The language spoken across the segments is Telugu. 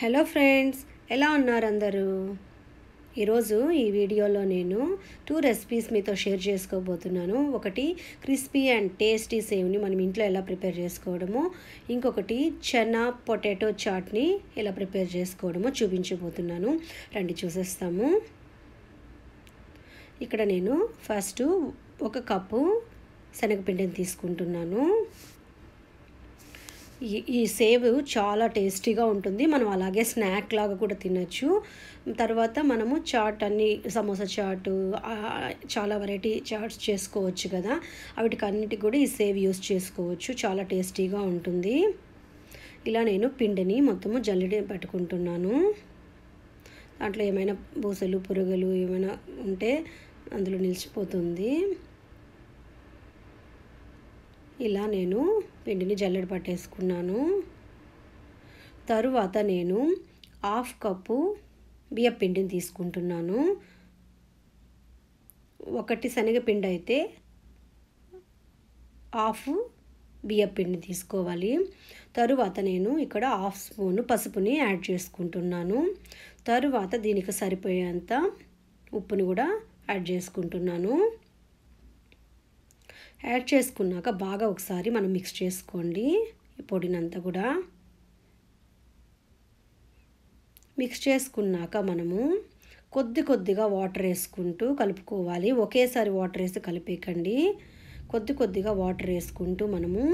హలో ఫ్రెండ్స్ ఎలా ఉన్నారు అందరూ ఈరోజు ఈ వీడియోలో నేను టూ రెసిపీస్ మీతో షేర్ చేసుకోబోతున్నాను ఒకటి క్రిస్పీ అండ్ టేస్టీ సేవ్ని మనం ఇంట్లో ఎలా ప్రిపేర్ చేసుకోవడము ఇంకొకటి చనా పొటాటో చాట్ని ఎలా ప్రిపేర్ చేసుకోవడమో చూపించబోతున్నాను రండి చూసేస్తాము ఇక్కడ నేను ఫస్ట్ ఒక కప్పు శనగపిండిని తీసుకుంటున్నాను ఈ సేవ్ చాలా టేస్టీగా ఉంటుంది మనం అలాగే స్నాక్ లాగా కూడా తినచ్చు తర్వాత మనము చాట్ అన్ని సమోసా చాటు చాలా వెరైటీ చాట్స్ చేసుకోవచ్చు కదా వాటికి అన్నిటికి కూడా ఈ సేవ్ యూస్ చేసుకోవచ్చు చాలా టేస్టీగా ఉంటుంది ఇలా నేను పిండిని మొత్తము జల్లెడి పెట్టుకుంటున్నాను దాంట్లో ఏమైనా బూసలు పురుగులు ఏమైనా ఉంటే అందులో నిలిచిపోతుంది ఇలా నేను పిండిని జల్లెడ పట్టేసుకున్నాను తరువాత నేను హాఫ్ కప్పు బియ్య పిండిని తీసుకుంటున్నాను ఒకటి శనగపిండి అయితే హాఫ్ బియ్యపిండి తీసుకోవాలి తరువాత నేను ఇక్కడ హాఫ్ స్పూన్ పసుపుని యాడ్ చేసుకుంటున్నాను తరువాత దీనికి సరిపోయేంత ఉప్పుని కూడా యాడ్ చేసుకుంటున్నాను యాడ్ చేసుకున్నాక బాగా ఒకసారి మనం మిక్స్ చేసుకోండి ఈ పొడినంతా కూడా మిక్స్ చేసుకున్నాక మనము కొద్ది కొద్దిగా వాటర్ వేసుకుంటూ కలుపుకోవాలి ఒకేసారి వాటర్ వేసి కలిపేకండి కొద్ది కొద్దిగా వాటర్ వేసుకుంటూ మనము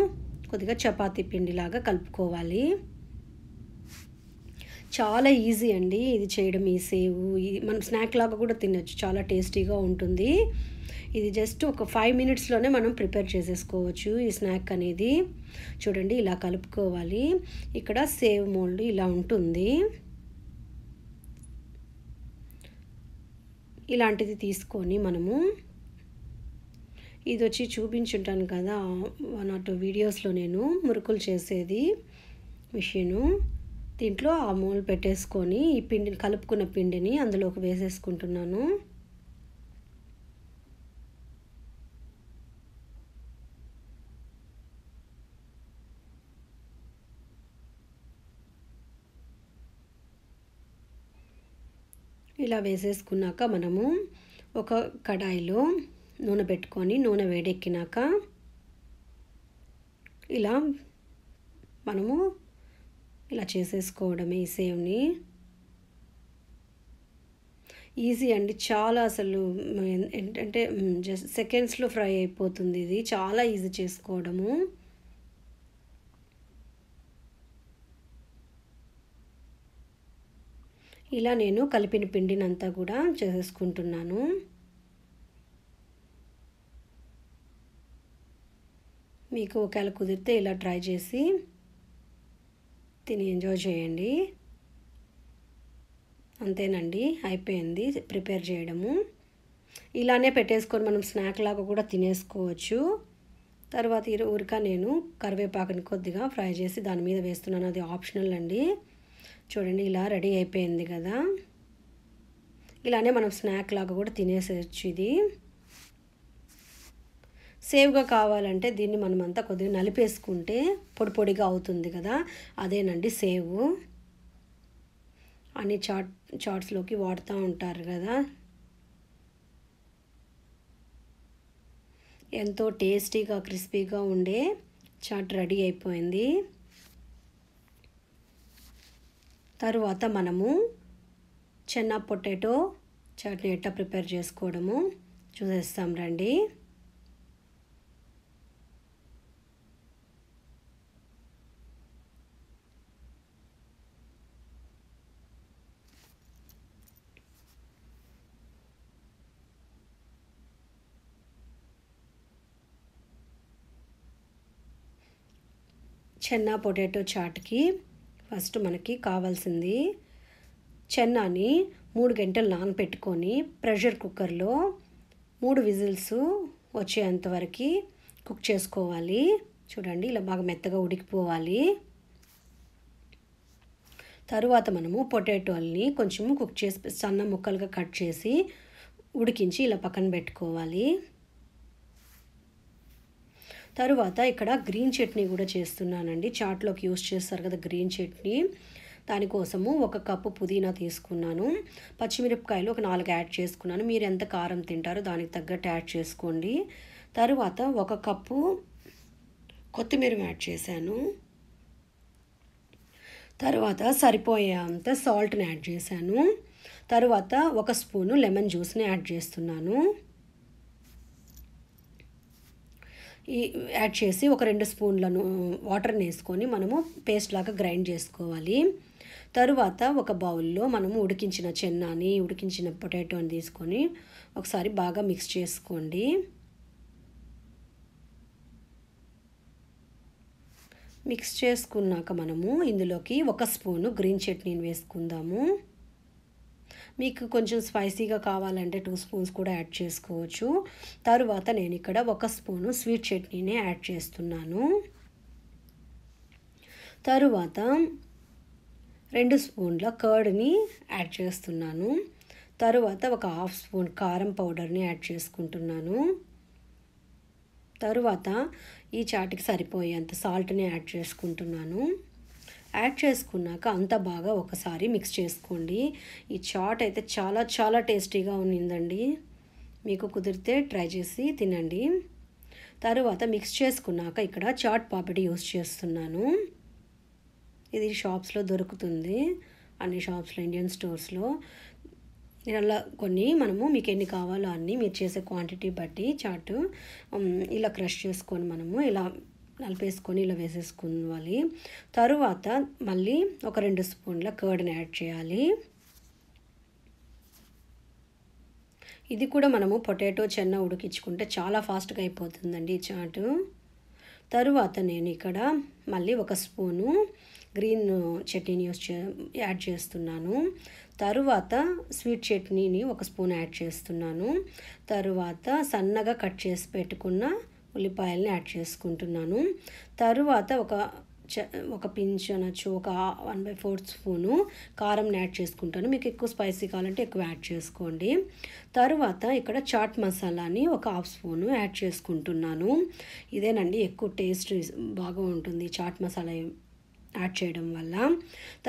కొద్దిగా చపాతీ పిండిలాగా కలుపుకోవాలి చాలా ఈజీ అండి ఇది చేయడం ఈ సేవ్ ఇది మనం స్నాక్ లాగా కూడా తినచ్చు చాలా టేస్టీగా ఉంటుంది ఇది జస్ట్ ఒక ఫైవ్ మినిట్స్లోనే మనం ప్రిపేర్ చేసేసుకోవచ్చు ఈ స్నాక్ అనేది చూడండి ఇలా కలుపుకోవాలి ఇక్కడ సేవ్ మోల్డ్ ఇలా ఉంటుంది ఇలాంటిది తీసుకొని మనము ఇది వచ్చి చూపించుంటాను కదా వన్ ఆర్ టూ వీడియోస్లో నేను మురుకులు చేసేది మిషను దీంట్లో అమూల్ పెట్టేసుకొని ఈ పిండిని కలుపుకున్న పిండిని అందులోకి వేసేసుకుంటున్నాను ఇలా వేసేసుకున్నాక మనము ఒక కడాయిలో నూనె పెట్టుకొని నూనె వేడెక్కినాక ఇలా మనము ఇలా చేసేసుకోవడమే ఈ సేవ్ని ఈజీ అండి చాలా అసలు ఏంటంటే జస్ట్ సెకండ్స్లో ఫ్రై అయిపోతుంది ఇది చాలా ఈజీ చేసుకోవడము ఇలా నేను కలిపిన పిండినంతా కూడా చేసేసుకుంటున్నాను మీకు ఒకవేళ కుదిరితే ఇలా ట్రై చేసి తిని ఎంజాయ్ చేయండి అంతేనండి అయిపోయింది ప్రిపేర్ చేయడము ఇలానే పెట్టేసుకొని మనం స్నాక్ లాగా కూడా తినేసుకోవచ్చు తర్వాత ఊరిక నేను కరివేపాకుని కొద్దిగా ఫ్రై చేసి దాని మీద వేస్తున్నాను అది ఆప్షనల్ అండి చూడండి ఇలా రెడీ అయిపోయింది కదా ఇలానే మనం స్నాక్ లాగా కూడా తినేసేయచ్చు ఇది సేవ్గా కావాలంటే దీన్ని మనమంతా కొద్దిగా నలిపేసుకుంటే పొడి పొడిగా అవుతుంది కదా అదేనండి సేవ్ అన్ని చాట్ చాట్స్లోకి వాడుతూ ఉంటారు కదా ఎంతో టేస్టీగా క్రిస్పీగా ఉండే చాట్ రెడీ అయిపోయింది తరువాత మనము చెన్న పొటాటో చట్నీ ఎట్టా ప్రిపేర్ చేసుకోవడము చూసేస్తాం రండి చెన్నా పొటాటో చాట్కి ఫస్ట్ మనకి కావాల్సింది చెన్నాని మూడు గంటలు నానపెట్టుకొని ప్రెషర్ కుక్కర్లో మూడు విజిల్స్ వచ్చేంతవరకు కుక్ చేసుకోవాలి చూడండి ఇలా బాగా మెత్తగా ఉడికిపోవాలి తరువాత మనము పొటాటోల్ని కొంచెము కుక్ చేసి సన్న ముక్కలుగా కట్ చేసి ఉడికించి ఇలా పక్కన పెట్టుకోవాలి తరువాత ఇక్కడ గ్రీన్ చట్నీ కూడా చేస్తున్నానండి చాట్లోకి యూస్ చేస్తారు కదా గ్రీన్ చట్నీ దానికోసము ఒక కప్పు పుదీనా తీసుకున్నాను పచ్చిమిరపకాయలు ఒక నాలుగు యాడ్ చేసుకున్నాను మీరు ఎంత కారం తింటారో దానికి తగ్గట్టు యాడ్ చేసుకోండి తరువాత ఒక కప్పు కొత్తిమీర యాడ్ చేశాను తర్వాత సరిపోయేంత సాల్ట్ని యాడ్ చేశాను తర్వాత ఒక స్పూను లెమన్ జ్యూస్ని యాడ్ చేస్తున్నాను ఈ యాడ్ చేసి ఒక రెండు స్పూన్లను వాటర్ని వేసుకొని మనము పేస్ట్ లాగా గ్రైండ్ చేసుకోవాలి తరువాత ఒక బౌల్లో మనము ఉడికించిన చెన్నాని ఉడికించిన పొటాటోని తీసుకొని ఒకసారి బాగా మిక్స్ చేసుకోండి మిక్స్ చేసుకున్నాక మనము ఇందులోకి ఒక స్పూను గ్రీన్ చట్నీని వేసుకుందాము మీకు కొంచెం స్పైసీగా కావాలంటే టూ స్పూన్స్ కూడా యాడ్ చేసుకోవచ్చు తరువాత నేను ఇక్కడ ఒక స్పూను స్వీట్ చట్నీనే యాడ్ చేస్తున్నాను తరువాత రెండు స్పూన్ల కర్డ్ని యాడ్ చేస్తున్నాను తరువాత ఒక హాఫ్ స్పూన్ కారం పౌడర్ని యాడ్ చేసుకుంటున్నాను తరువాత ఈ చాటికి సరిపోయేంత సాల్ట్ని యాడ్ చేసుకుంటున్నాను యాడ్ చేసుకున్నాక అంత బాగా ఒకసారి మిక్స్ చేసుకోండి ఈ చాట్ అయితే చాలా చాలా టేస్టీగా ఉన్నిందండి మీకు కుదిరితే ట్రై చేసి తినండి తరువాత మిక్స్ చేసుకున్నాక ఇక్కడ చాట్ పాపిడి యూస్ చేస్తున్నాను ఇది షాప్స్లో దొరుకుతుంది అన్ని షాప్స్లో ఇండియన్ స్టోర్స్లో ఇలా కొన్ని మనము మీకు ఎన్ని కావాలో అన్నీ మీరు చేసే క్వాంటిటీ బట్టి చాటు ఇలా క్రష్ చేసుకొని మనము ఇలా నలిపేసుకొని ఇలా వేసేసుకోవాలి తరువాత మళ్ళీ ఒక రెండు స్పూన్ల కర్డ్ని యాడ్ చేయాలి ఇది కూడా మనము పొటాటో చెన్న ఉడికించుకుంటే చాలా ఫాస్ట్గా అయిపోతుందండి చాటు తరువాత నేను ఇక్కడ మళ్ళీ ఒక స్పూను గ్రీన్ చట్నీని యూస్ చే యాడ్ చేస్తున్నాను తరువాత స్వీట్ చట్నీని ఒక స్పూన్ యాడ్ చేస్తున్నాను తరువాత సన్నగా కట్ చేసి పెట్టుకున్న ఉల్లిపాయల్ని యాడ్ చేసుకుంటున్నాను తరువాత ఒక ఒక పించ్ అనొచ్చు ఒక వన్ బై ఫోర్ స్పూను కారంని యాడ్ చేసుకుంటాను మీకు ఎక్కువ స్పైసీ కావాలంటే ఎక్కువ యాడ్ చేసుకోండి తరువాత ఇక్కడ చాట్ మసాలాని ఒక హాఫ్ స్పూను యాడ్ చేసుకుంటున్నాను ఇదేనండి ఎక్కువ టేస్ట్ బాగా ఉంటుంది చాట్ మసాలా యాడ్ చేయడం వల్ల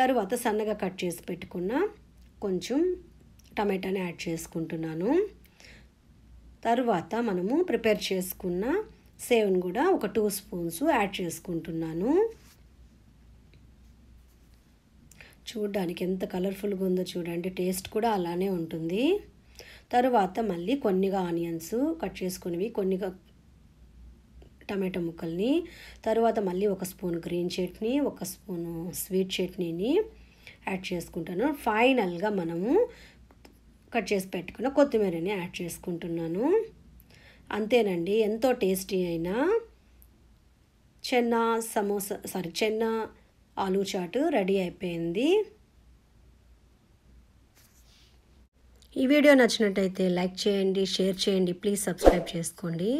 తరువాత సన్నగా కట్ చేసి పెట్టుకున్న కొంచెం టమాటాని యాడ్ చేసుకుంటున్నాను తరువాత మనము ప్రిపేర్ చేసుకున్న సేవన్ కూడా ఒక టూ స్పూన్స్ యాడ్ చేసుకుంటున్నాను చూడడానికి ఎంత కలర్ఫుల్గా ఉందో చూడండి టేస్ట్ కూడా అలానే ఉంటుంది తరువాత మళ్ళీ కొన్నిగా ఆనియన్స్ కట్ చేసుకునేవి కొన్నిగా టమాటో ముక్కల్ని తర్వాత మళ్ళీ ఒక స్పూన్ గ్రీన్ చట్నీ ఒక స్పూను స్వీట్ చట్నీని యాడ్ చేసుకుంటాను ఫైనల్గా మనము కట్ చేసి పెట్టుకున్న కొత్తిమీరని యాడ్ చేసుకుంటున్నాను అంతేనండి ఎంతో టేస్టీ అయినా చెన్న సమోసా సారీ చెన్న ఆలూ చాటు రెడీ అయిపోయింది ఈ వీడియో నచ్చినట్టయితే లైక్ చేయండి షేర్ చేయండి ప్లీజ్ సబ్స్క్రైబ్ చేసుకోండి